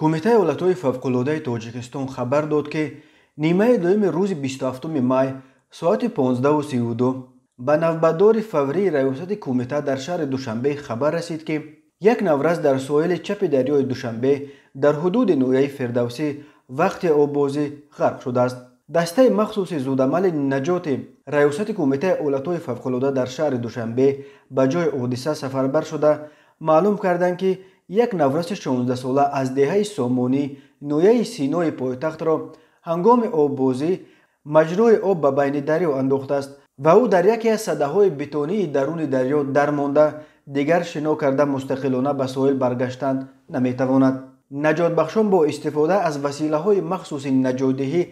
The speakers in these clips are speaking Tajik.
кумитаи ҳолатҳои фавқулодаи тоҷикистон хабар дод ки нимаи дуюми рӯзи 27 май соати 1532 ба навбатдори фаврии раёсати кумита дар шаҳри душанбе хабар расид ки як навраз дар соҳили чапи дарёи душанбе дар ҳудуди ноҳияи фирдавсӣ вақти оббозӣ ғарқ шудааст дастаи махсуси зудамали наҷоти раёсати кумитаи ҳолатҳои фавқулода дар шаҳри душанбе ба ҷои ҳодиса сафарбар шуда маълум карданд ки як навраси 16сола аз деҳаи сомонӣ ноҳияи синои пойтахтро ҳангоми оббозӣ маҷрӯи об ба байни дарё андохтааст ва ӯ дар яке аз садаҳои бетонии даруни дарё дармонда дигар шино карда мустақилона ба соҳил баргаштан наметавонад наҷотбахшон бо истифода аз василаҳои махсуси наҷотдиҳӣ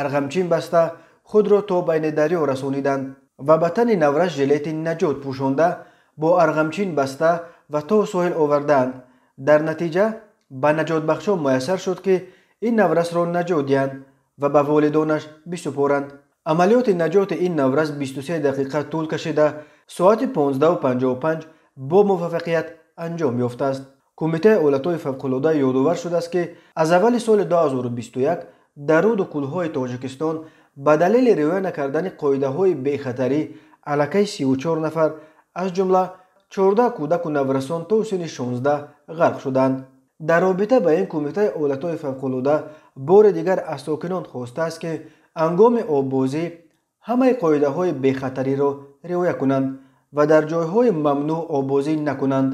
арғамчин баста худро то байни дарё расониданд ва ба тани навраш жилети наҷот пӯшонда бо арғамчин баста ва то соҳил овардаанд дар натиҷа ба наҷотбахшҳо муяссар шуд ки ин наврасро наҷот диҳанд ва ба волидонаш бисупоранд амалиёти наҷоти ин наврас 23 дақиқа тӯл кашида соати 1555 бо муваффақият анҷом ёфтааст кумитаи олатҳои фавқулода ёдовар шудааст ки аз аввали соли 2021 дар руду кӯлҳои тоҷикистон ба далели риоя накардани қоидаҳои бехатарӣ аллакай 34 нафар аз ҷумла 14 кӯдаку наврасон то сини 16 ғарқ шуданд дар робита ба ин кумитаи олатҳои фавқулода бори дигар аз сокинон хостааст ки ҳангоми оббозӣ ҳамаи қоидаҳои бехатариро риоя кунанд ва дар ҷойҳои мамнӯъ оббозӣ накунанд